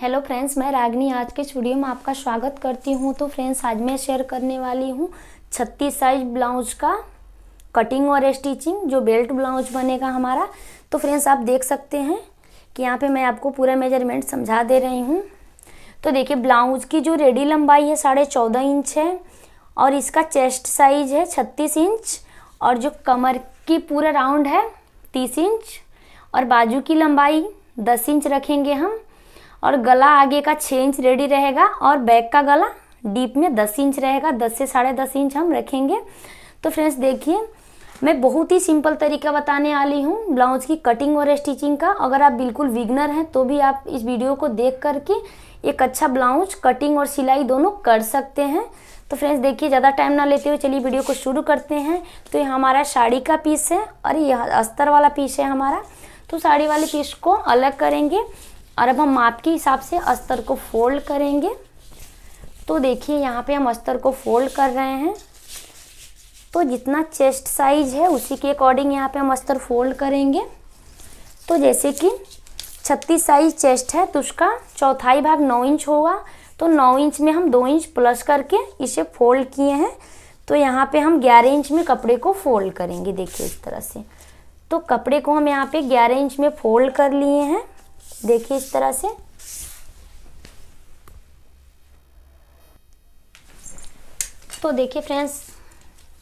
hello friends मैं रागनी आज के स्टूडियो में आपका स्वागत करती हूँ तो फ्रेंड्स आज मैं शेयर करने वाली हूँ छत्तीस साइज ब्लाउज का कटिंग और स्टिचिंग जो बेल्ट ब्लाउज बनेगा हमारा तो फ्रेंड्स आप देख सकते हैं कि यहाँ पे मैं आपको पूरा मेजरमेंट समझा दे रही हूँ तो देखिए ब्लाउज की जो रेडी लंबाई है साढ़े चौदह इंच है और इसका चेस्ट साइज है छत्तीस इंच और जो कमर की पूरा राउंड है तीस इंच और बाजू की लंबाई दस इंच रखेंगे हम और गला आगे का छः इंच रेडी रहेगा और बैक का गला डीप में दस इंच रहेगा दस से साढ़े दस इंच हम रखेंगे तो फ्रेंड्स देखिए मैं बहुत ही सिंपल तरीका बताने वाली हूँ ब्लाउज की कटिंग और स्टिचिंग का अगर आप बिल्कुल विगनर हैं तो भी आप इस वीडियो को देख करके एक अच्छा ब्लाउज कटिंग और सिलाई दोनों कर सकते हैं तो फ्रेंड्स देखिए ज़्यादा टाइम ना लेते हुए चलिए वीडियो को शुरू करते हैं तो ये हमारा साड़ी का पीस है और यह अस्तर वाला पीस है हमारा तो साड़ी वाले पीस को अलग करेंगे और अब हम आपके हिसाब से अस्तर को फोल्ड करेंगे तो देखिए यहाँ पे हम अस्तर को फोल्ड कर रहे हैं तो जितना चेस्ट साइज है उसी के अकॉर्डिंग यहाँ पे हम अस्तर फोल्ड करेंगे तो जैसे कि छत्तीस साइज चेस्ट है तो उसका चौथाई भाग नौ इंच होगा तो नौ इंच में हम दो इंच प्लस करके इसे फोल्ड किए हैं तो यहाँ पे हम ग्यारह इंच में कपड़े को फोल्ड करेंगे देखिए इस तरह से तो कपड़े को हम यहाँ पे ग्यारह इंच में फोल्ड कर लिए हैं देखिए इस तरह से तो देखिए फ्रेंड्स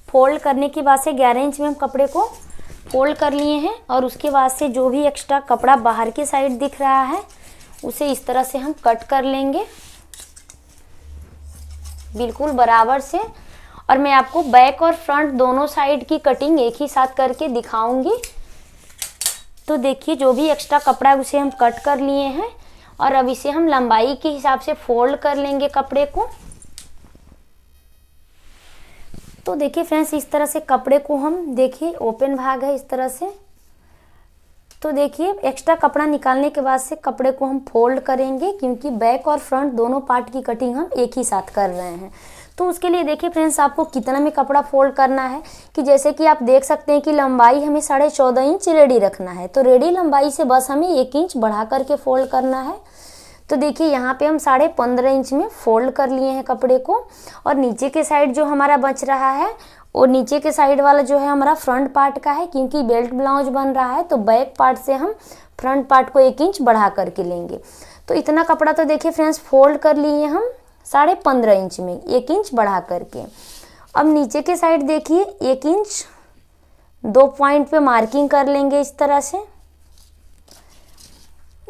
फोल्ड करने के बाद से ग्यारह इंच में हम कपड़े को फोल्ड कर लिए हैं और उसके बाद से जो भी एक्स्ट्रा कपड़ा बाहर की साइड दिख रहा है उसे इस तरह से हम कट कर लेंगे बिल्कुल बराबर से और मैं आपको बैक और फ्रंट दोनों साइड की कटिंग एक ही साथ करके दिखाऊंगी तो देखिए जो भी एक्स्ट्रा कपड़ा है उसे हम कट कर लिए हैं और अब इसे हम लंबाई के हिसाब से फोल्ड कर लेंगे कपड़े को तो देखिए फ्रेंड्स इस तरह से कपड़े को हम देखिए ओपन भाग है इस तरह से तो देखिए एक्स्ट्रा कपड़ा निकालने के बाद से कपड़े को हम फोल्ड करेंगे क्योंकि बैक और फ्रंट दोनों पार्ट की कटिंग हम एक ही साथ कर रहे हैं तो उसके लिए देखिए फ्रेंड्स आपको कितना में कपड़ा फोल्ड करना है कि जैसे कि आप देख सकते हैं कि लंबाई हमें साढ़े चौदह इंच रेडी रखना है तो रेडी लंबाई से बस हमें एक इंच बढ़ा करके फोल्ड करना है तो देखिए यहाँ पे हम साढ़े पंद्रह इंच में फोल्ड कर लिए हैं कपड़े को और नीचे के साइड जो हमारा बच रहा है और नीचे के साइड वाला जो है हमारा फ्रंट पार्ट का है क्योंकि बेल्ट ब्लाउज बन रहा है तो बैक पार्ट से हम फ्रंट पार्ट को एक इंच बढ़ा करके लेंगे तो इतना कपड़ा तो देखिए फ्रेंड्स फोल्ड कर लिए हम साढ़े पंद्रह इंच में एक इंच बढ़ा करके अब नीचे के साइड देखिए एक इंच दो पॉइंट पे मार्किंग कर लेंगे इस तरह से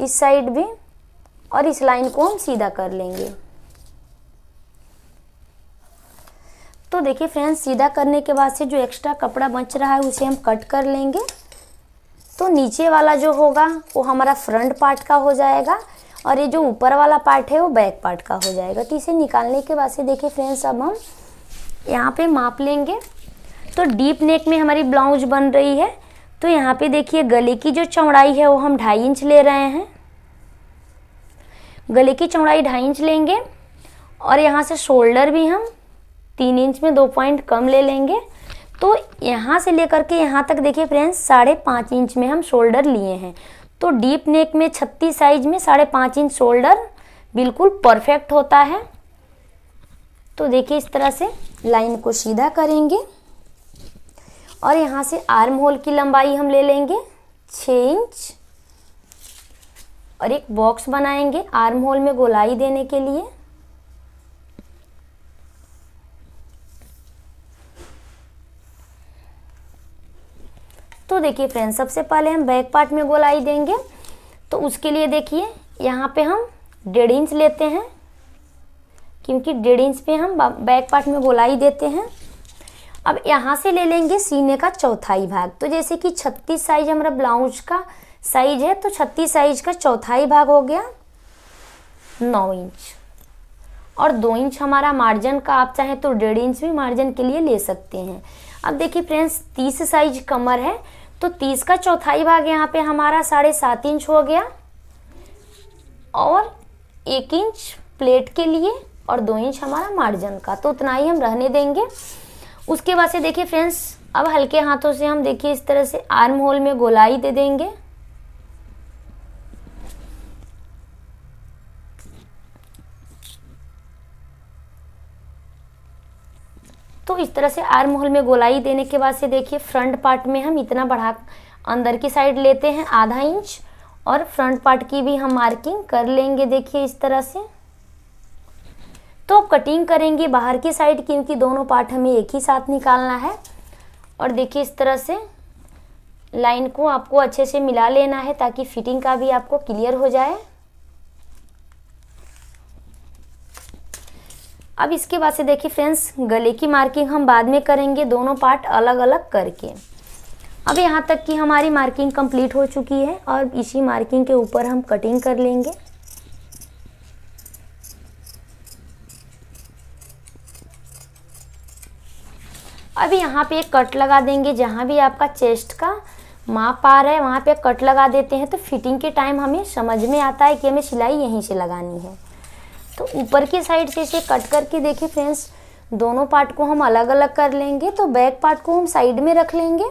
इस साइड भी और इस लाइन को हम सीधा कर लेंगे तो देखिए फ्रेंड्स सीधा करने के बाद से जो एक्स्ट्रा कपड़ा बच रहा है उसे हम कट कर लेंगे तो नीचे वाला जो होगा वो हमारा फ्रंट पार्ट का हो जाएगा और ये जो ऊपर वाला पार्ट है वो बैक पार्ट का हो जाएगा तो इसे निकालने के बाद से देखिए फ्रेंड्स अब हम यहाँ पे माप लेंगे तो डीप नेक में हमारी ब्लाउज बन रही है तो यहाँ पे देखिए गले की जो चौड़ाई है वो हम ढाई इंच ले रहे हैं गले की चौड़ाई ढाई इंच लेंगे और यहाँ से शोल्डर भी हम तीन इंच में दो पॉइंट कम ले लेंगे तो यहाँ से लेकर के यहाँ तक देखिए फ्रेंड्स साढ़े पाँच इंच में हम शोल्डर लिए हैं तो डीप नेक में छत्तीस साइज में साढ़े पाँच इंच शोल्डर बिल्कुल परफेक्ट होता है तो देखिए इस तरह से लाइन को सीधा करेंगे और यहाँ से आर्म होल की लंबाई हम ले लेंगे छः इंच और एक बॉक्स बनाएंगे आर्म होल में गोलाई देने के लिए तो देखिए फ्रेंड्स सबसे पहले हम बैक पार्ट में गोलाई देंगे तो उसके लिए देखिए यहाँ पे हम डेढ़ इंच लेते हैं क्योंकि डेढ़ इंच पे हम बैक पार्ट में गोलाई देते हैं अब यहाँ से ले लेंगे सीने का चौथाई भाग तो जैसे कि छत्तीस साइज हमारा ब्लाउज का साइज है तो छत्तीस साइज का चौथाई भाग हो गया नौ इंच और दो इंच हमारा मार्जिन का आप चाहें तो डेढ़ इंच भी मार्जिन के लिए ले सकते हैं अब देखिए फ्रेंड्स तीस साइज कमर है तो तीस का चौथाई भाग यहाँ पे हमारा साढ़े सात इंच हो गया और एक इंच प्लेट के लिए और दो इंच हमारा मार्जिन का तो उतना ही हम रहने देंगे उसके बाद से देखिए फ्रेंड्स अब हल्के हाथों से हम देखिए इस तरह से आर्म होल में गोलाई दे देंगे तो इस तरह से आर्म होल में गोलाई देने के बाद से देखिए फ्रंट पार्ट में हम इतना बढ़ा अंदर की साइड लेते हैं आधा इंच और फ्रंट पार्ट की भी हम मार्किंग कर लेंगे देखिए इस तरह से तो अब कटिंग करेंगे बाहर की साइड क्योंकि दोनों पार्ट हमें एक ही साथ निकालना है और देखिए इस तरह से लाइन को आपको अच्छे से मिला लेना है ताकि फिटिंग का भी आपको क्लियर हो जाए अब इसके बाद से देखिए फ्रेंड्स गले की मार्किंग हम बाद में करेंगे दोनों पार्ट अलग अलग करके अब यहाँ तक कि हमारी मार्किंग कंप्लीट हो चुकी है और इसी मार्किंग के ऊपर हम कटिंग कर लेंगे अब यहाँ पे एक कट लगा देंगे जहाँ भी आपका चेस्ट का माप आ रहा है वहाँ पे कट लगा देते हैं तो फिटिंग के टाइम हमें समझ में आता है कि हमें सिलाई यहीं से लगानी है तो ऊपर की साइड से इसे कट करके देखिए फ्रेंड्स दोनों पार्ट को हम अलग अलग कर लेंगे तो बैक पार्ट को हम साइड में रख लेंगे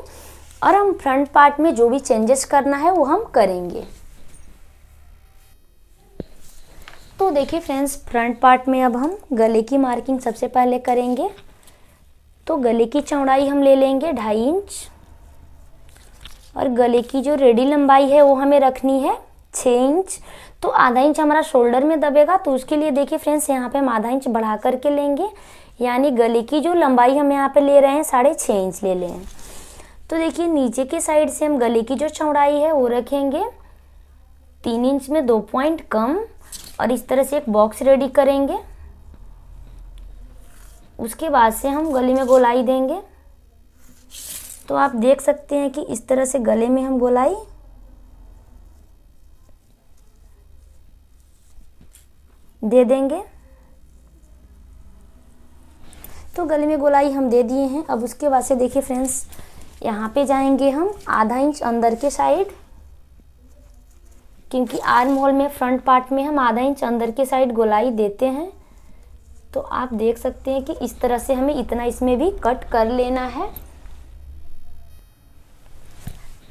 और हम फ्रंट पार्ट में जो भी चेंजेस करना है वो हम करेंगे तो देखिए फ्रेंड्स फ्रंट पार्ट में अब हम गले की मार्किंग सबसे पहले करेंगे तो गले की चौड़ाई हम ले लेंगे ढाई इंच और गले की जो रेडी लंबाई है वो हमें रखनी है छः इंच तो आधा इंच हमारा शोल्डर में दबेगा तो उसके लिए देखिए फ्रेंड्स यहाँ पे हम आधा इंच बढ़ा करके लेंगे यानी गले की जो लंबाई हम यहाँ पे ले रहे हैं साढ़े छः इंच ले लें तो देखिए नीचे के साइड से हम गले की जो चौड़ाई है वो रखेंगे तीन इंच में दो पॉइंट कम और इस तरह से एक बॉक्स रेडी करेंगे उसके बाद से हम गले में गोलाई देंगे तो आप देख सकते हैं कि इस तरह से गले में हम गोलाई दे देंगे तो गले में गोलाई हम दे दिए हैं अब उसके बाद से देखिए फ्रेंड्स यहाँ पे जाएंगे हम आधा इंच अंदर के साइड क्योंकि आर्म होल में फ्रंट पार्ट में हम आधा इंच अंदर के साइड गोलाई देते हैं तो आप देख सकते हैं कि इस तरह से हमें इतना इसमें भी कट कर लेना है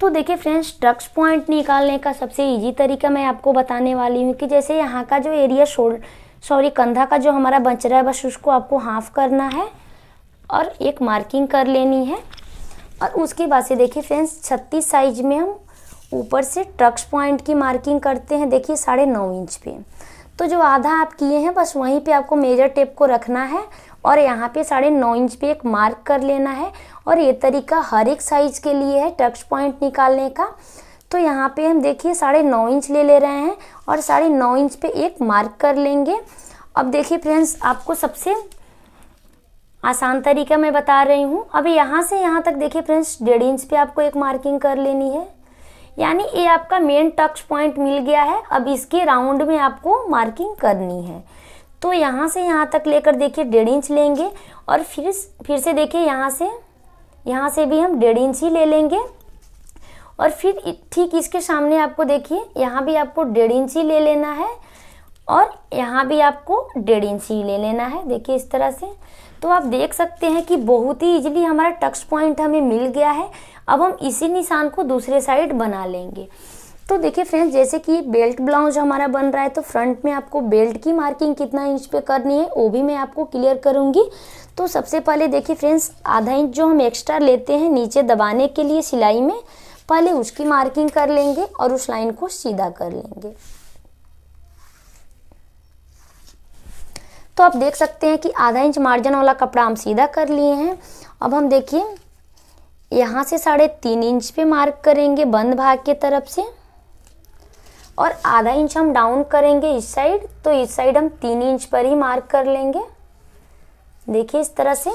तो देखिए फ्रेंड्स ट्रक्स पॉइंट निकालने का सबसे इजी तरीका मैं आपको बताने वाली हूँ कि जैसे यहाँ का जो एरिया शोल्ड सॉरी कंधा का जो हमारा बच रहा है बस उसको आपको हाफ करना है और एक मार्किंग कर लेनी है और उसके बाद से देखिए फ्रेंड्स छत्तीस साइज में हम ऊपर से ट्रक्स पॉइंट की मार्किंग करते हैं देखिए साढ़े नौ इंच पे तो जो आधा आप किए हैं बस वहीं पे आपको मेजर टेप को रखना है और यहाँ पे साढ़े नौ इंच पे एक मार्क कर लेना है और ये तरीका हर एक साइज के लिए है टक्स पॉइंट निकालने का तो यहाँ पे हम देखिए साढ़े नौ इंच ले ले रहे हैं और साढ़े नौ इंच पे एक मार्क कर लेंगे अब देखिए फ्रेंड्स आपको सबसे आसान तरीका मैं बता रही हूँ अब यहाँ से यहाँ तक देखिए फ्रेंड्स डेढ़ इंच पे आपको एक मार्किंग कर लेनी है यानी ये आपका मेन टक्स पॉइंट मिल गया है अब इसके राउंड में आपको मार्किंग करनी है तो यहाँ से यहाँ तक लेकर देखिए डेढ़ इंच लेंगे और फिर फिर से देखिए यहाँ से यहाँ से भी हम डेढ़ इंच ही ले लेंगे और फिर ठीक इसके सामने आपको देखिए यहाँ भी आपको डेढ़ इंच ही ले लेना है और यहाँ भी आपको डेढ़ इंच ही ले लेना है देखिए इस तरह से तो आप देख सकते हैं कि बहुत ही इजीली हमारा टक्स पॉइंट हमें मिल गया है अब हम इसी निशान को दूसरे साइड बना लेंगे तो देखिए फ्रेंड्स जैसे कि बेल्ट ब्लाउज हमारा बन रहा है तो फ्रंट में आपको बेल्ट की मार्किंग कितना इंच पे करनी है वो भी मैं आपको क्लियर करूँगी तो सबसे पहले देखिए फ्रेंड्स आधा इंच जो हम एक्स्ट्रा लेते हैं नीचे दबाने के लिए सिलाई में पहले उसकी मार्किंग कर लेंगे और उस लाइन को सीधा कर लेंगे तो आप देख सकते हैं कि आधा इंच मार्जिन वाला कपड़ा हम सीधा कर लिए हैं अब हम देखिए यहाँ से साढ़े तीन इंच पे मार्क करेंगे बंद भाग की तरफ से और आधा इंच हम डाउन करेंगे इस साइड तो इस साइड हम तीन इंच पर ही मार्क कर लेंगे देखिए इस तरह से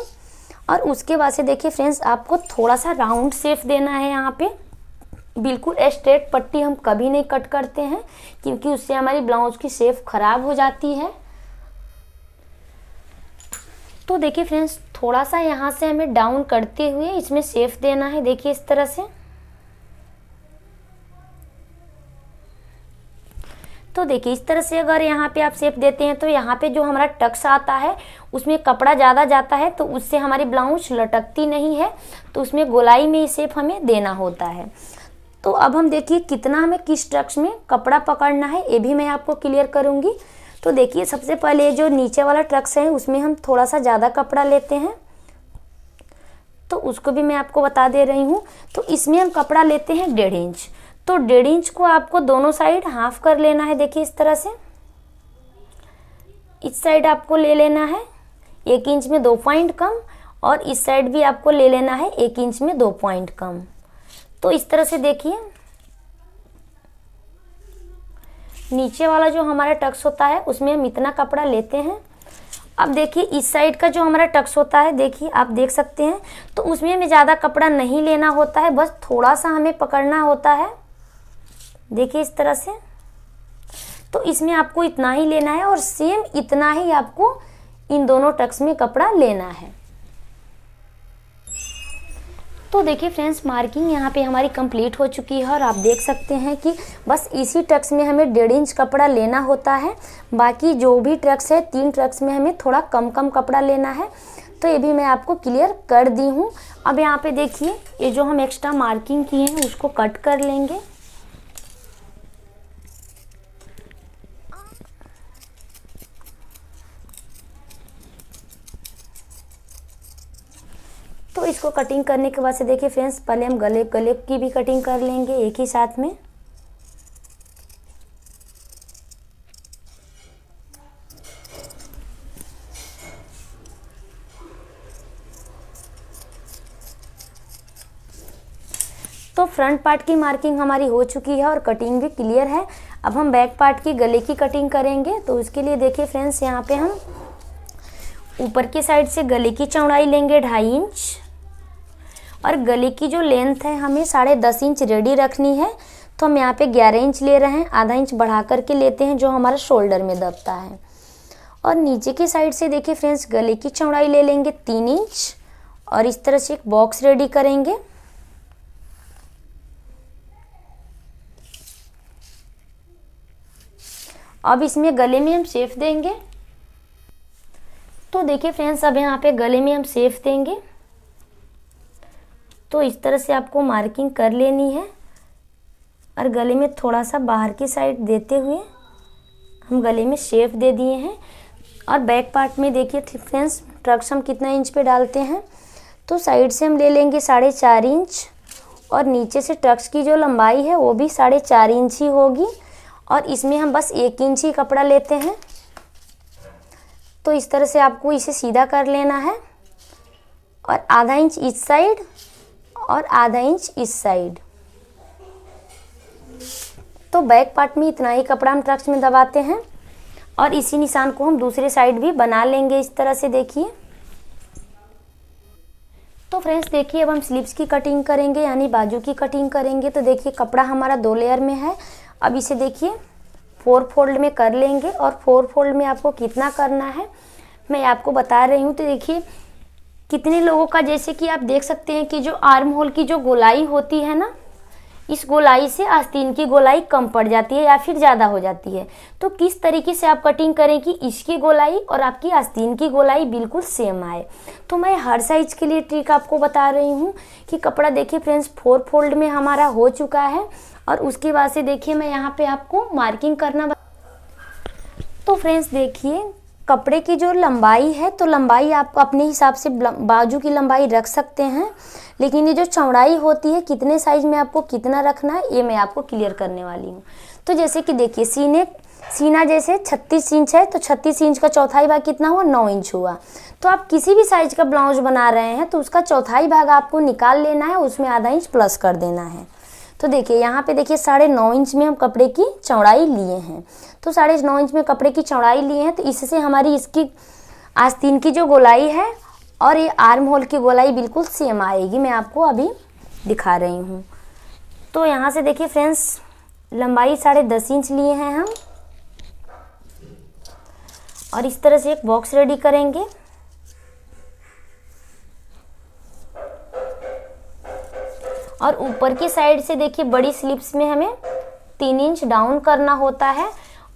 और उसके बाद से देखिए फ्रेंड्स आपको थोड़ा सा राउंड सेफ़ देना है यहाँ पे बिल्कुल स्ट्रेट पट्टी हम कभी नहीं कट करते हैं क्योंकि उससे हमारी ब्लाउज की सेप खराब हो जाती है तो देखिए फ्रेंड्स थोड़ा सा यहाँ से हमें डाउन करते हुए इसमें सेफ़ देना है देखिए इस तरह से तो देखिए इस तरह से अगर यहाँ पे आप सेप देते हैं तो यहाँ पे जो हमारा टक्स आता है उसमें कपड़ा ज़्यादा जाता है तो उससे हमारी ब्लाउज लटकती नहीं है तो उसमें गोलाई में सेप हमें देना होता है तो अब हम देखिए कितना हमें किस टक्स में कपड़ा पकड़ना है ये भी मैं आपको क्लियर करूँगी तो देखिए सबसे पहले जो नीचे वाला ट्रक्स है उसमें हम थोड़ा सा ज़्यादा कपड़ा लेते हैं तो उसको भी मैं आपको बता दे रही हूँ तो इसमें हम कपड़ा लेते हैं डेढ़ इंच तो डेढ़ इंच को आपको दोनों साइड हाफ कर लेना है देखिए इस तरह से इस साइड आपको ले लेना है एक इंच में दो पॉइंट कम और इस साइड भी आपको ले लेना है एक इंच में दो पॉइंट कम तो इस तरह से देखिए नीचे वाला जो हमारा टक्स होता है उसमें हम इतना कपड़ा लेते हैं अब देखिए इस साइड का जो हमारा टक्स होता है देखिए आप देख सकते हैं तो उसमें हमें ज़्यादा कपड़ा नहीं लेना होता है बस थोड़ा सा हमें पकड़ना होता है देखिए इस तरह से तो इसमें आपको इतना ही लेना है और सेम इतना ही आपको इन दोनों टक्स में कपड़ा लेना है तो देखिए फ्रेंड्स मार्किंग यहाँ पे हमारी कंप्लीट हो चुकी है और आप देख सकते हैं कि बस इसी ट्रक्स में हमें डेढ़ इंच कपड़ा लेना होता है बाकी जो भी ट्रक्स है तीन ट्रक्स में हमें थोड़ा कम कम कपड़ा लेना है तो ये भी मैं आपको क्लियर कर दी हूँ अब यहाँ पे देखिए ये जो हम एक्स्ट्रा मार्किंग किए हैं उसको कट कर लेंगे इसको कटिंग करने के बाद से देखिए फ्रेंड्स पहले हम गले गले की भी कटिंग कर लेंगे एक ही साथ में तो फ्रंट पार्ट की मार्किंग हमारी हो चुकी है और कटिंग भी क्लियर है अब हम बैक पार्ट की गले की कटिंग करेंगे तो उसके लिए देखिए फ्रेंड्स यहाँ पे हम ऊपर की साइड से गले की चौड़ाई लेंगे ढाई इंच और गले की जो लेंथ है हमें साढ़े दस इंच रेडी रखनी है तो हम यहाँ पे ग्यारह इंच ले रहे हैं आधा इंच बढ़ा करके लेते हैं जो हमारा शोल्डर में दबता है और नीचे की साइड से देखिए फ्रेंड्स गले की चौड़ाई ले लेंगे तीन इंच और इस तरह से एक बॉक्स रेडी करेंगे अब इसमें गले में हम सेफ देंगे तो देखिए फ्रेंड्स अब यहाँ पे गले में हम सेफ देंगे तो इस तरह से आपको मार्किंग कर लेनी है और गले में थोड़ा सा बाहर की साइड देते हुए हम गले में शेप दे दिए हैं और बैक पार्ट में देखिए फ्रेंड्स ट्रक्स हम कितना इंच पे डालते हैं तो साइड से हम ले लेंगे साढ़े चार इंच और नीचे से ट्रक्स की जो लंबाई है वो भी साढ़े चार इंच ही होगी और इसमें हम बस एक इंच ही कपड़ा लेते हैं तो इस तरह से आपको इसे सीधा कर लेना है और आधा इंच इस साइड और आधा इंच इस साइड तो बैक पार्ट में इतना ही कपड़ा हम ट्रक्स में दबाते हैं और इसी निशान को हम दूसरे साइड भी बना लेंगे इस तरह से देखिए तो फ्रेंड्स देखिए अब हम स्लीव्स की कटिंग करेंगे यानी बाजू की कटिंग करेंगे तो देखिए कपड़ा हमारा दो लेयर में है अब इसे देखिए फोर फोल्ड में कर लेंगे और फोर फोल्ड में आपको कितना करना है मैं आपको बता रही हूँ तो देखिए कितने लोगों का जैसे कि आप देख सकते हैं कि जो आर्म होल की जो गोलाई होती है ना इस गोलाई से आस्तीन की गोलाई कम पड़ जाती है या फिर ज़्यादा हो जाती है तो किस तरीके से आप कटिंग करें कि इसकी गोलाई और आपकी आस्तीन की गोलाई बिल्कुल सेम आए तो मैं हर साइज के लिए ट्रिक आपको बता रही हूँ कि कपड़ा देखिए फ्रेंड्स फोर फोल्ड में हमारा हो चुका है और उसके बाद से देखिए मैं यहाँ पर आपको मार्किंग करना तो फ्रेंड्स देखिए कपड़े की जो लंबाई है तो लंबाई आप अपने हिसाब से बाजू की लंबाई रख सकते हैं लेकिन ये जो चौड़ाई होती है कितने साइज में आपको कितना रखना है ये मैं आपको क्लियर करने वाली हूँ तो जैसे कि देखिए सीने सीना जैसे 36 इंच है तो 36 इंच का चौथाई भाग कितना हुआ 9 इंच हुआ तो आप किसी भी साइज का ब्लाउज बना रहे हैं तो उसका चौथाई भाग आपको निकाल लेना है उसमें आधा इंच प्लस कर देना है तो देखिए यहाँ पे देखिए साढ़े नौ इंच में हम कपड़े की चौड़ाई लिए हैं तो साढ़े नौ इंच में कपड़े की चौड़ाई ली है तो इससे हमारी इसकी आस्तीन की जो गोलाई है और ये आर्म होल की गोलाई बिल्कुल सेम आएगी मैं आपको अभी दिखा रही हूँ तो यहाँ से देखिए फ्रेंड्स लंबाई साढ़े दस इंच लिए हैं हम और इस तरह से एक बॉक्स रेडी करेंगे और ऊपर की साइड से देखिए बड़ी स्लिप्स में हमें तीन इंच डाउन करना होता है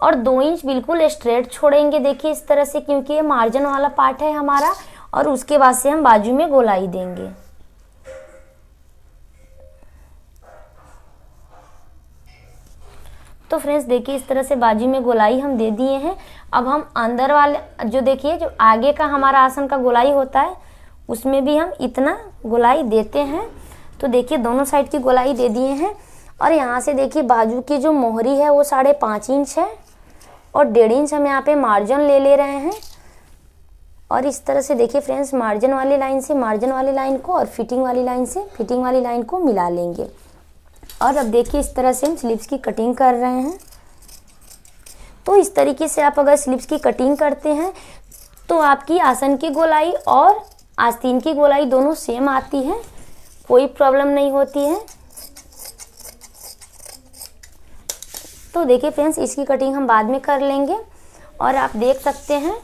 और दो इंच बिल्कुल स्ट्रेट छोड़ेंगे देखिए इस तरह से क्योंकि ये मार्जिन वाला पार्ट है हमारा और उसके बाद से हम बाजू में गोलाई देंगे तो फ्रेंड्स देखिए इस तरह से बाजू में गोलाई हम दे दिए हैं अब हम अंदर वाले जो देखिए जो आगे का हमारा आसन का गोलाई होता है उसमें भी हम इतना गोलाई देते हैं तो देखिए दोनों साइड की गोलाई दे दिए हैं और यहाँ से देखिए बाजू की जो मोहरी है वो साढ़े पाँच इंच है और डेढ़ इंच हम यहाँ पे मार्जिन ले ले रहे हैं और इस तरह से देखिए फ्रेंड्स मार्जिन वाली लाइन से मार्जिन वाली लाइन को और फिटिंग वाली लाइन से फिटिंग वाली लाइन को मिला लेंगे और अब देखिए इस तरह से हम स्लीव्स की कटिंग कर रहे हैं तो इस तरीके से आप अगर स्लीव्स की कटिंग करते हैं तो आपकी आसन की गोलाई और आस्तीन की गोलाई दोनों सेम आती है कोई प्रॉब्लम नहीं होती है तो देखिए फ्रेंड्स इसकी कटिंग हम बाद में कर लेंगे और आप देख सकते हैं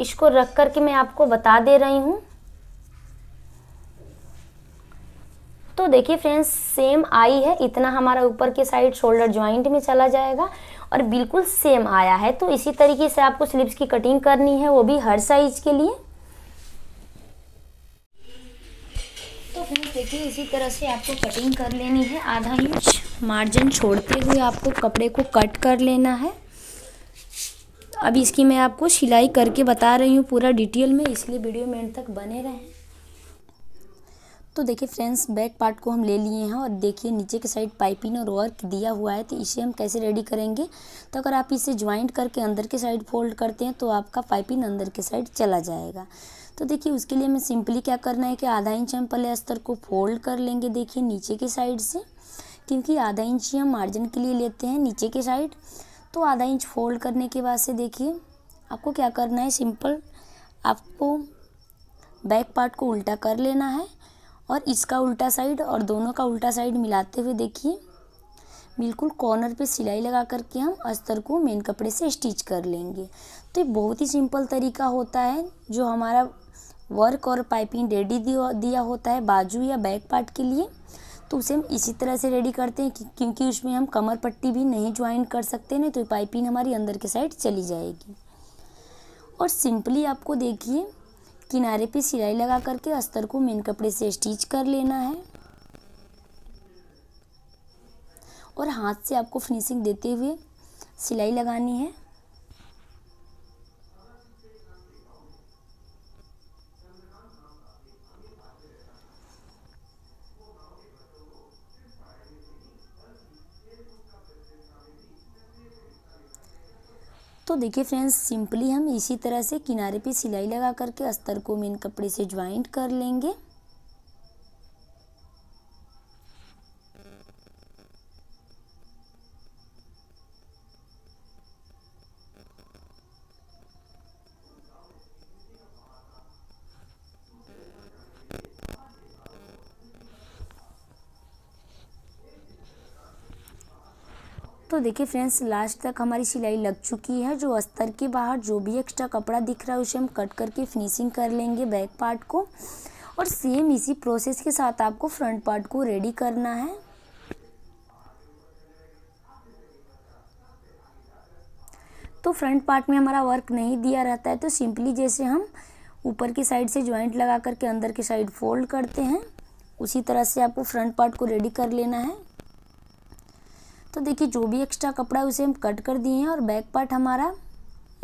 इसको रख करके मैं आपको बता दे रही हूँ तो देखिए फ्रेंड्स सेम आई है इतना हमारा ऊपर के साइड शोल्डर ज्वाइंट में चला जाएगा और बिल्कुल सेम आया है तो इसी तरीके से आपको स्लिप्स की कटिंग करनी है वो भी हर साइज के लिए तो फ्रेंड्स देखिए इसी तरह से आपको कटिंग कर लेनी है आधा इंच मार्जिन छोड़ते हुए आपको कपड़े को कट कर लेना है अब इसकी मैं आपको सिलाई करके बता रही हूँ पूरा डिटेल में इसलिए वीडियो में तक बने रहें तो देखिए फ्रेंड्स बैक पार्ट को हम ले लिए हैं और देखिए नीचे के साइड पाइपिंग और वर्क दिया हुआ है तो इसे हम कैसे रेडी करेंगे तो अगर आप इसे ज्वाइंट करके अंदर के साइड फोल्ड करते हैं तो आपका पाइपिंग अंदर के साइड चला जाएगा तो देखिए उसके लिए हमें सिंपली क्या करना है कि आधा इंच हम पहले अस्तर को फोल्ड कर लेंगे देखिए नीचे के साइड से क्योंकि आधा इंच ही हम मार्जिन के लिए लेते हैं नीचे के साइड तो आधा इंच फोल्ड करने के बाद से देखिए आपको क्या करना है सिंपल आपको बैक पार्ट को उल्टा कर लेना है और इसका उल्टा साइड और दोनों का उल्टा साइड मिलाते हुए देखिए बिल्कुल कॉर्नर पे सिलाई लगा करके हम अस्तर को मेन कपड़े से स्टिच कर लेंगे तो ये बहुत ही सिंपल तरीका होता है जो हमारा वर्क और पाइपिंग रेडी दिया होता है बाजू या बैक पार्ट के लिए तो उसे हम इसी तरह से रेडी करते हैं क्योंकि उसमें हम कमर पट्टी भी नहीं ज्वाइन कर सकते ना तो पाइपिंग हमारी अंदर के साइड चली जाएगी और सिंपली आपको देखिए किनारे पे सिलाई लगा करके अस्तर को मेन कपड़े से स्टिच कर लेना है और हाथ से आपको फिनिशिंग देते हुए सिलाई लगानी है तो देखिए फ्रेंड्स सिंपली हम इसी तरह से किनारे पे सिलाई लगा करके अस्तर को मेन कपड़े से ज्वाइंट कर लेंगे देखिए फ्रेंड्स लास्ट तक हमारी सिलाई लग चुकी है जो अस्तर के बाहर जो भी एक्स्ट्रा कपड़ा दिख रहा है उसे हम कट करके फिनिशिंग कर लेंगे बैक पार्ट को और सेम इसी प्रोसेस के साथ आपको फ्रंट पार्ट को रेडी करना है तो फ्रंट पार्ट में हमारा वर्क नहीं दिया रहता है तो सिंपली जैसे हम ऊपर की साइड से ज्वाइंट लगा करके अंदर की साइड फोल्ड करते हैं उसी तरह से आपको फ्रंट पार्ट को रेडी कर लेना है तो देखिए जो भी एक्स्ट्रा कपड़ा है उसे हम कट कर दिए हैं और बैक पार्ट हमारा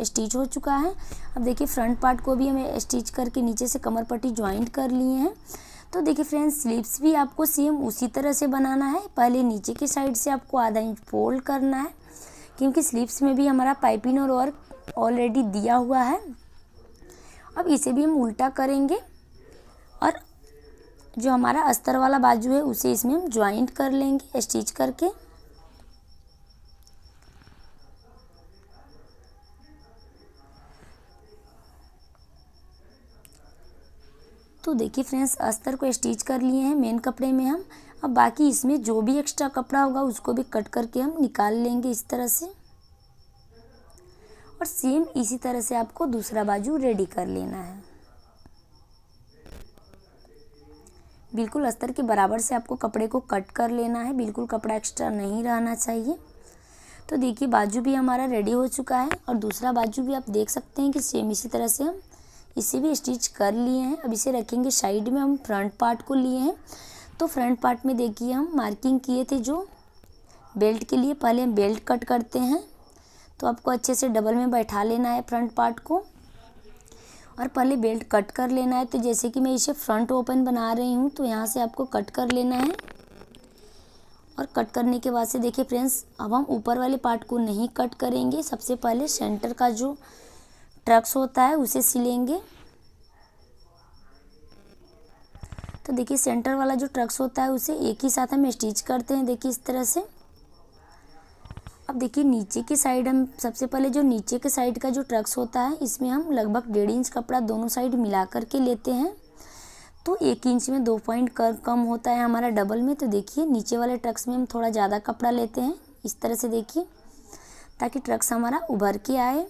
स्टिच हो चुका है अब देखिए फ्रंट पार्ट को भी हमें स्टिच करके नीचे से कमर पट्टी ज्वाइंट कर लिए हैं तो देखिए फ्रेंड्स स्लीव्स भी आपको सेम उसी तरह से बनाना है पहले नीचे के साइड से आपको आधा इंच फोल्ड करना है क्योंकि स्लीव्स में भी हमारा पाइपिंग और वर्क ऑलरेडी दिया हुआ है अब इसे भी हम उल्टा करेंगे और जो हमारा अस्तर वाला बाजू है उसे इसमें हम ज्वाइंट कर लेंगे स्टिच करके तो देखिए फ्रेंड्स अस्तर को स्टिच कर लिए हैं मेन कपड़े में हम अब बाकी इसमें जो भी एक्स्ट्रा कपड़ा होगा उसको भी कट करके हम निकाल लेंगे इस तरह से और सेम इसी तरह से आपको दूसरा बाजू रेडी कर लेना है बिल्कुल अस्तर के बराबर से आपको कपड़े को कट कर लेना है बिल्कुल कपड़ा एक्स्ट्रा नहीं रहना चाहिए तो देखिए बाजू भी हमारा रेडी हो चुका है और दूसरा बाजू भी आप देख सकते हैं कि सेम इसी तरह से हम इसे भी स्टिच कर लिए हैं अब इसे रखेंगे साइड में हम फ्रंट पार्ट को लिए हैं तो फ्रंट पार्ट में देखिए हम मार्किंग किए थे जो बेल्ट के लिए पहले हम बेल्ट कट करते हैं तो आपको अच्छे से डबल में बैठा लेना है फ्रंट पार्ट को और पहले बेल्ट कट कर लेना है तो जैसे कि मैं इसे फ्रंट ओपन बना रही हूँ तो यहाँ से आपको कट कर लेना है और कट करने के बाद से देखिए फ्रेंड्स अब हम ऊपर वाले पार्ट को नहीं कट करेंगे सबसे पहले सेंटर का जो ट्रक्स होता है उसे सिलेंगे तो देखिए सेंटर वाला जो ट्रक्स होता है उसे एक ही साथ हम स्टिच करते हैं देखिए इस तरह से अब देखिए नीचे की साइड हम सबसे पहले जो नीचे के साइड का जो ट्रक्स होता है इसमें हम लगभग डेढ़ इंच कपड़ा दोनों साइड मिला करके लेते हैं तो एक इंच में दो पॉइंट कम होता है हमारा डबल में तो देखिए नीचे वाले ट्रक्स में हम थोड़ा ज़्यादा कपड़ा लेते हैं इस तरह से देखिए ताकि ट्रक्स हमारा उभर के आए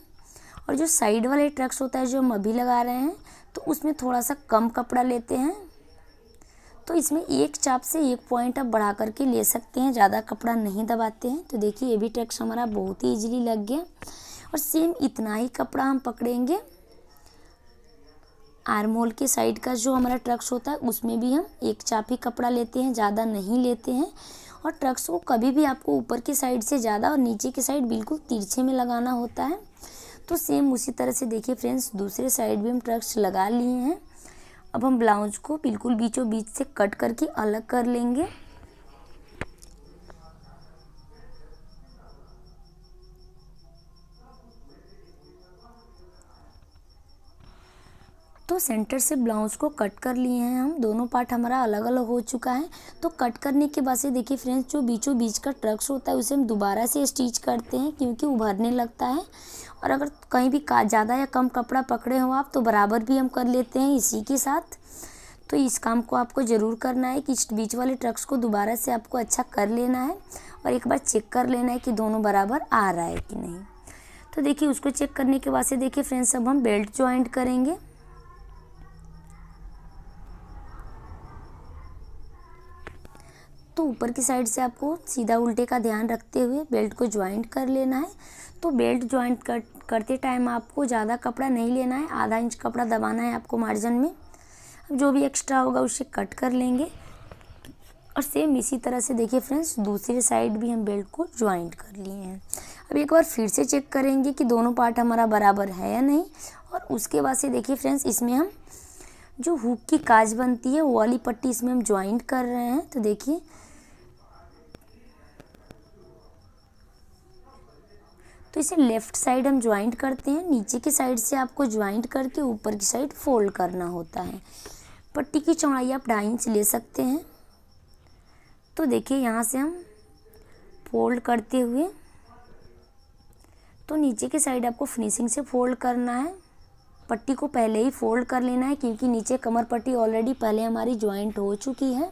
और जो साइड वाले ट्रक्स होता है जो हम अभी लगा रहे हैं तो उसमें थोड़ा सा कम कपड़ा लेते हैं तो इसमें एक चाप से एक पॉइंट आप बढ़ा करके ले सकते हैं ज़्यादा कपड़ा नहीं दबाते हैं तो देखिए ये भी ट्रक्स हमारा बहुत ही ईजिली लग गया और सेम इतना ही कपड़ा हम पकड़ेंगे आरमोल के साइड का जो हमारा ट्रक्स होता है उसमें भी हम एक चाप ही कपड़ा लेते हैं ज़्यादा नहीं लेते हैं और ट्रक्स को कभी भी आपको ऊपर के साइड से ज़्यादा और नीचे की साइड बिल्कुल तिरछे में लगाना होता है तो सेम उसी तरह से देखिए फ्रेंड्स दूसरे साइड भी हम ट्रक्स लगा लिए हैं अब हम ब्लाउज को बिल्कुल बीचों बीच से कट करके अलग कर लेंगे सेंटर से ब्लाउज को कट कर लिए हैं हम दोनों पार्ट हमारा अलग अलग हो चुका है तो कट करने के बाद से देखिए फ्रेंड्स जो बीचों बीच का ट्रक्स होता है उसे हम दोबारा से स्टिच करते हैं क्योंकि उभरने लगता है और अगर कहीं भी ज़्यादा या कम कपड़ा पकड़े हो आप तो बराबर भी हम कर लेते हैं इसी के साथ तो इस काम को आपको ज़रूर करना है कि बीच वाले ट्रक्स को दोबारा से आपको अच्छा कर लेना है और एक बार चेक कर लेना है कि दोनों बराबर आ रहा है कि नहीं तो देखिए उसको चेक करने के बाद से देखिए फ्रेंड्स अब हम बेल्ट ज्वाइंट करेंगे तो ऊपर की साइड से आपको सीधा उल्टे का ध्यान रखते हुए बेल्ट को ज्वाइंट कर लेना है तो बेल्ट ज्वाइंट कर, करते टाइम आपको ज़्यादा कपड़ा नहीं लेना है आधा इंच कपड़ा दबाना है आपको मार्जिन में अब जो भी एक्स्ट्रा होगा उसे कट कर लेंगे और सेम इसी तरह से देखिए फ्रेंड्स दूसरी साइड भी हम बेल्ट को ज्वाइंट कर लिए हैं अब एक बार फिर से चेक करेंगे कि दोनों पार्ट हमारा बराबर है या नहीं और उसके बाद से देखिए फ्रेंड्स इसमें हम जो हुक की काज बनती है वो वाली पट्टी इसमें हम ज्वाइंट कर रहे हैं तो देखिए तो इसे लेफ़्ट साइड हम ज्वाइंट करते हैं नीचे की साइड से आपको ज्वाइंट करके ऊपर की साइड फोल्ड करना होता है पट्टी की चौड़ाई आप ढाई इंच ले सकते हैं तो देखिए यहाँ से हम फोल्ड करते हुए तो नीचे की साइड आपको फिनिशिंग से फोल्ड करना है पट्टी को पहले ही फोल्ड कर लेना है क्योंकि नीचे कमर पट्टी ऑलरेडी पहले हमारी ज्वाइंट हो चुकी है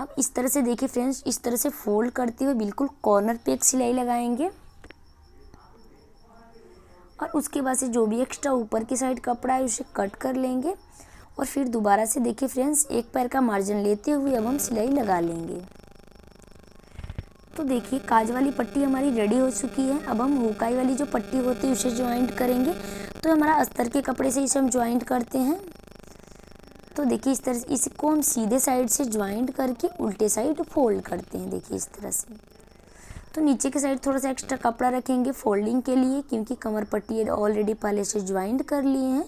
अब इस तरह से देखिए फ्रेंड्स इस तरह से फोल्ड करते हुए बिल्कुल कॉर्नर पे एक सिलाई लगाएंगे और उसके बाद से जो भी एक्स्ट्रा ऊपर की साइड कपड़ा है उसे कट कर लेंगे और फिर दोबारा से देखिए फ्रेंड्स एक पैर का मार्जिन लेते हुए अब हम सिलाई लगा लेंगे तो देखिए काज वाली पट्टी हमारी रेडी हो चुकी है अब हम हुकाई वाली जो पट्टी होती है उसे ज्वाइंट करेंगे तो हमारा अस्तर के कपड़े से इसे हम ज्वाइंट करते हैं तो देखिए इस तरह इसको हम सीधे साइड से ज्वाइंट करके उल्टे साइड फोल्ड करते हैं देखिए इस तरह से तो नीचे के साइड थोड़ा सा एक्स्ट्रा कपड़ा रखेंगे फोल्डिंग के लिए क्योंकि कमर पट्टी ऑलरेडी पहले से ज्वाइंट कर लिए हैं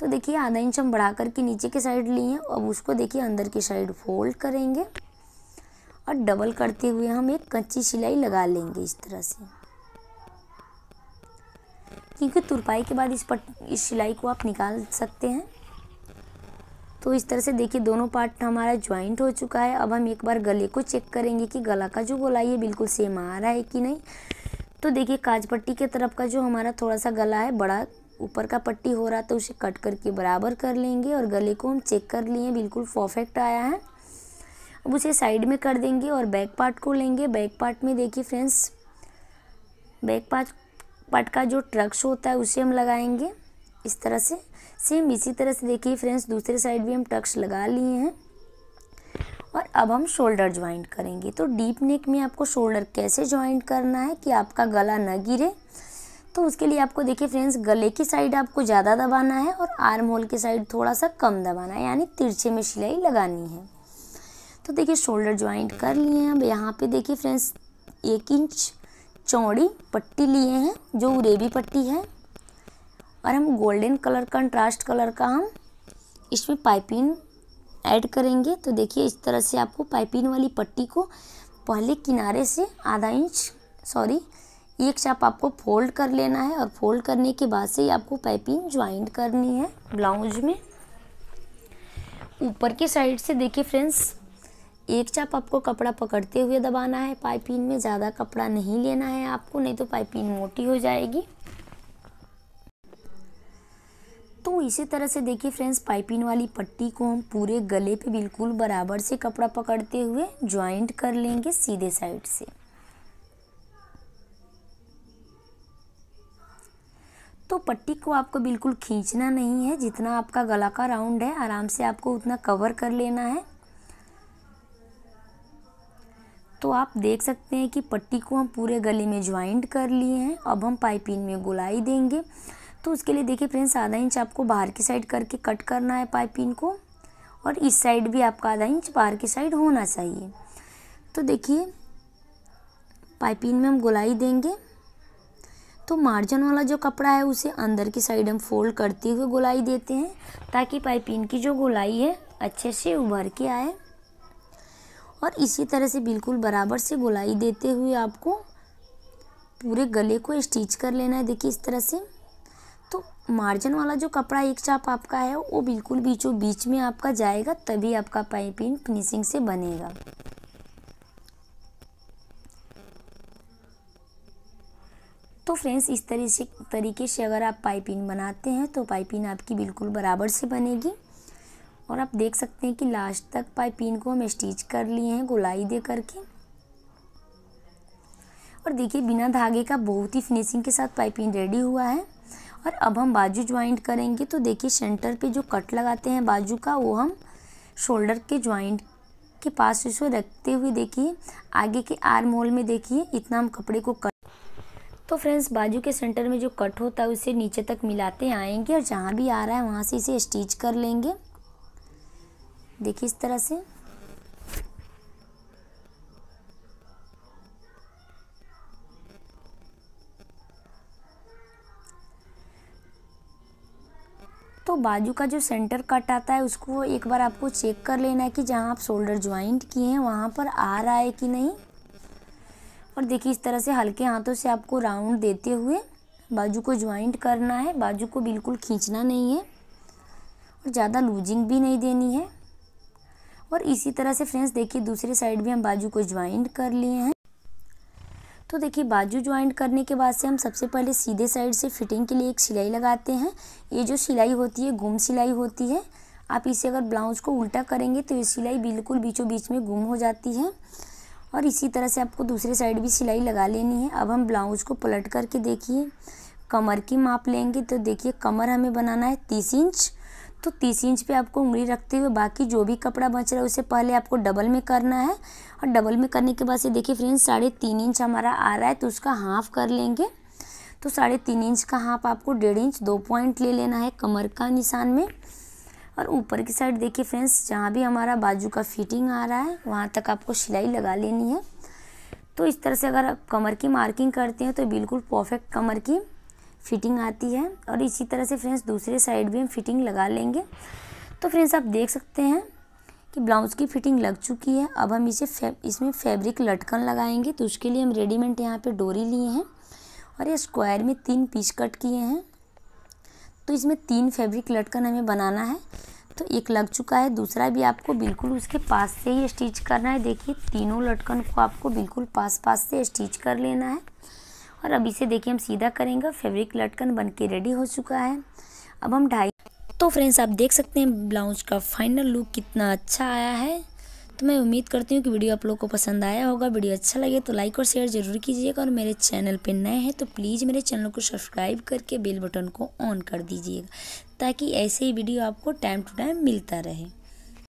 तो देखिए आधा इंच हम बढ़ा करके नीचे के साइड लिए हैं अब उसको देखिए अंदर की साइड फोल्ड करेंगे और डबल करते हुए हम एक कच्ची सिलाई लगा लेंगे इस तरह से क्योंकि तुरपाई के बाद इस पट इस सिलाई को आप निकाल सकते हैं तो इस तरह से देखिए दोनों पार्ट हमारा ज्वाइंट हो चुका है अब हम एक बार गले को चेक करेंगे कि गला का जो गोला है बिल्कुल सेम आ रहा है कि नहीं तो देखिए काज पट्टी के तरफ का जो हमारा थोड़ा सा गला है बड़ा ऊपर का पट्टी हो रहा तो उसे कट करके बराबर कर लेंगे और गले को हम चेक कर लिए बिल्कुल परफेक्ट आया है अब उसे साइड में कर देंगे और बैक पार्ट को लेंगे बैक पार्ट में देखिए फ्रेंड्स बैक पार्ट पार्ट का जो ट्रक्स होता है उसे हम लगाएंगे इस तरह से सेम इसी तरह से देखिए फ्रेंड्स दूसरे साइड भी हम टक्स लगा लिए हैं और अब हम शोल्डर ज्वाइंट करेंगे तो डीप नेक में आपको शोल्डर कैसे ज्वाइंट करना है कि आपका गला न गिरे तो उसके लिए आपको देखिए फ्रेंड्स गले की साइड आपको ज़्यादा दबाना है और आर्म होल की साइड थोड़ा सा कम दबाना है यानी तिरछे में सिलाई लगानी है तो देखिए शोल्डर ज्वाइंट कर लिए हैं अब यहाँ पे देखिए फ्रेंड्स एक इंच चौड़ी पट्टी लिए हैं जो उरेबी पट्टी है और हम गोल्डन कलर कंट्रास्ट कलर का हम इसमें पाइपिंग ऐड करेंगे तो देखिए इस तरह से आपको पाइपिंग वाली पट्टी को पहले किनारे से आधा इंच सॉरी एक चाप आपको फोल्ड कर लेना है और फोल्ड करने के बाद से ही आपको पाइपिंग ज्वाइंट करनी है ब्लाउज में ऊपर की साइड से देखिए फ्रेंड्स एक चाप आपको कपड़ा पकड़ते हुए दबाना है पाइपिंग में ज़्यादा कपड़ा नहीं लेना है आपको नहीं तो पाइपिंग मोटी हो जाएगी तो इसी तरह से देखिए फ्रेंड्स पाइपिंग वाली पट्टी को हम पूरे गले पे बिल्कुल बराबर से कपड़ा पकड़ते हुए ज्वाइंट कर लेंगे सीधे साइड से तो पट्टी को आपको बिल्कुल खींचना नहीं है जितना आपका गला का राउंड है आराम से आपको उतना कवर कर लेना है तो आप देख सकते हैं कि पट्टी को हम पूरे गले में ज्वाइंट कर लिए हैं अब हम पाइपिंग में गुलाई देंगे तो उसके लिए देखिए फ्रेंड्स आधा इंच आपको बाहर की साइड करके कट करना है पाइपिंग को और इस साइड भी आपका आधा इंच बाहर की साइड होना चाहिए तो देखिए पाइपिंग में हम गोलाई देंगे तो मार्जिन वाला जो कपड़ा है उसे अंदर की साइड हम फोल्ड करते हुए गोलाई देते हैं ताकि पाइपिंग की जो गोलाई है अच्छे से उभर के आए और इसी तरह से बिल्कुल बराबर से गोलाई देते हुए आपको पूरे गले को स्टिच कर लेना है देखिए इस तरह से मार्जिन वाला जो कपड़ा एक चाप आपका है वो बिल्कुल बीचों बीच में आपका जाएगा तभी आपका पाइपिंग फिनिशिंग से बनेगा तो फ्रेंड्स इस तरह से तरीके से अगर आप पाइपिंग बनाते हैं तो पाइपिंग आपकी बिल्कुल बराबर से बनेगी और आप देख सकते हैं कि लास्ट तक पाइपिंग को हम स्टिच कर लिए हैं गोलाई दे करके और देखिए बिना धागे का बहुत ही फिनिशिंग के साथ पाइपिंग रेडी हुआ है और अब हम बाजू ज्वाइंट करेंगे तो देखिए सेंटर पे जो कट लगाते हैं बाजू का वो हम शोल्डर के ज्वाइंट के पास उसे रखते हुए देखिए आगे के आर्म होल में देखिए इतना हम कपड़े को कट तो फ्रेंड्स बाजू के सेंटर में जो कट होता है उसे नीचे तक मिलाते आएंगे और जहाँ भी आ रहा है वहाँ से इसे स्टिच कर लेंगे देखिए इस तरह से तो बाजू का जो सेंटर कट आता है उसको एक बार आपको चेक कर लेना है कि जहाँ आप शोल्डर ज्वाइंट किए हैं वहाँ पर आ रहा है कि नहीं और देखिए इस तरह से हल्के हाथों से आपको राउंड देते हुए बाजू को ज्वाइंट करना है बाजू को बिल्कुल खींचना नहीं है और ज़्यादा लूजिंग भी नहीं देनी है और इसी तरह से फ्रेंड्स देखिए दूसरे साइड भी हम बाजू को ज्वाइंट कर लिए हैं तो देखिए बाजू ज्वाइंट करने के बाद से हम सबसे पहले सीधे साइड से फिटिंग के लिए एक सिलाई लगाते हैं ये जो सिलाई होती है गुम सिलाई होती है आप इसे अगर ब्लाउज को उल्टा करेंगे तो ये सिलाई बिल्कुल बीचों बीच में गुम हो जाती है और इसी तरह से आपको दूसरे साइड भी सिलाई लगा लेनी है अब हम ब्लाउज को पलट करके देखिए कमर की माप लेंगे तो देखिए कमर हमें बनाना है तीस इंच तो तीस इंच पे आपको उंगली रखते हुए बाकी जो भी कपड़ा बच रहा है उसे पहले आपको डबल में करना है और डबल में करने के बाद से देखिए फ्रेंड्स साढ़े तीन इंच हमारा आ रहा है तो उसका हाफ कर लेंगे तो साढ़े तीन इंच का हाफ आपको डेढ़ इंच दो पॉइंट ले लेना है कमर का निशान में और ऊपर की साइड देखिए फ्रेंड्स जहाँ भी हमारा बाजू का फिटिंग आ रहा है वहाँ तक आपको सिलाई लगा लेनी है तो इस तरह से अगर आप कमर की मार्किंग करते हैं तो बिल्कुल परफेक्ट कमर की फिटिंग आती है और इसी तरह से फ्रेंड्स दूसरे साइड भी हम फिटिंग लगा लेंगे तो फ्रेंड्स आप देख सकते हैं कि ब्लाउज़ की फिटिंग लग चुकी है अब हम इसे फे, इसमें फैब्रिक लटकन लगाएंगे तो उसके लिए हम रेडीमेड यहाँ पे डोरी लिए हैं और ये स्क्वायर में तीन पीस कट किए हैं तो इसमें तीन फैब्रिक लटकन हमें बनाना है तो एक लग चुका है दूसरा भी आपको बिल्कुल उसके पास से ही स्टिच करना है देखिए तीनों लटकन को आपको बिल्कुल पास पास से स्टिच कर लेना है और अब इसे देखिए हम सीधा करेंगे फेब्रिक लटकन बन के रेडी हो चुका है अब हम ढाई तो फ्रेंड्स आप देख सकते हैं ब्लाउज का फाइनल लुक कितना अच्छा आया है तो मैं उम्मीद करती हूँ कि वीडियो आप लोग को पसंद आया होगा वीडियो अच्छा लगे तो लाइक और शेयर ज़रूर कीजिएगा और मेरे चैनल पर नए हैं तो प्लीज़ मेरे चैनल को सब्सक्राइब करके बेल बटन को ऑन कर दीजिएगा ताकि ऐसे ही वीडियो आपको टाइम टू टाइम मिलता रहे